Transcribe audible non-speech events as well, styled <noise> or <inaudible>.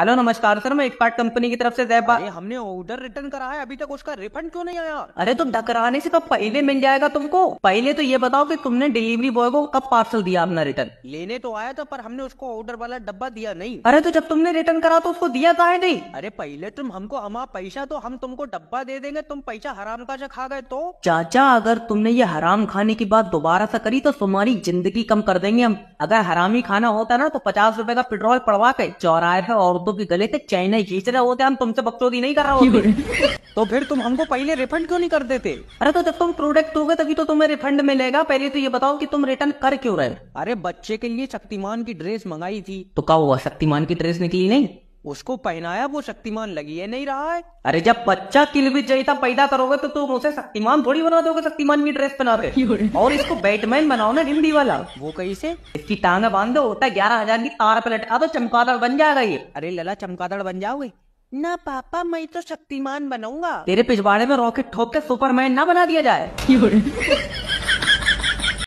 hello नमस्कार sir मैं एक पार्ट कंपनी की तरफ से जयपा हमने ऑर्डर रिटर्न करा है अभी तक उसका रिफंड क्यों नहीं आया अरे तुम डकराने से तो पहले मिल जाएगा तुमको पहले तो ये बताओ कि तुमने डिलीवरी बॉय को कब पार्सल दिया अपना रिटर्न लेने तो आया था पर हमने उसको ऑर्डर वाला डब्बा दिया नहीं अरे तो जब तुमने रिटर्न करा तो उसको दिया कहा नहीं अरे पहले तुम हमको हमारा पैसा तो हम तुमको डब्बा दे देंगे तुम पैसा हराम का खा गए तो चाचा अगर तुमने ये हराम खाने की बात दोबारा से करी तो तुम्हारी जिंदगी कम कर देंगे हम अगर हरामी खाना होता ना तो पचास रूपए का पेट्रोल पड़वा के चौराहे और भक्तों के गले तक चाइना खींच रहा होते हम तुमसे भक्तोदी नहीं कर रहा होते <laughs> तो फिर तुम हमको पहले रिफंड क्यों नहीं कर देते अरे तो जब तुम प्रोडक्ट होगा तभी तो तुम्हें रिफंड मिलेगा पहले तो ये बताओ कि तुम रिटर्न कर क्यों रहे अरे बच्चे के लिए शक्तिमान की ड्रेस मंगाई थी तो क्या हुआ शक्तिमान की ड्रेस निकली नहीं उसको पहनाया वो शक्तिमान लगी है नहीं रहा है अरे जब बच्चा भी जैसा पैदा करोगे तो तुम उसे शक्तिमान थोड़ी बना दोगे शक्तिमान की ड्रेस पहना <laughs> और इसको बैटमैन बनाओ ना हिंदी वाला वो कहीं से इसकी टांगा बांध दो होता ग्यारह हजार की तार पलट आ तो चमकादड़ बन जाएगा ये अरे लला चमकादड़ बन जाओगे ना पापा मैं तो शक्तिमान बनाऊंगा तेरे पिछवाड़े में रॉकेट ठोक के सुपरमैन ना बना दिया जाए <laughs>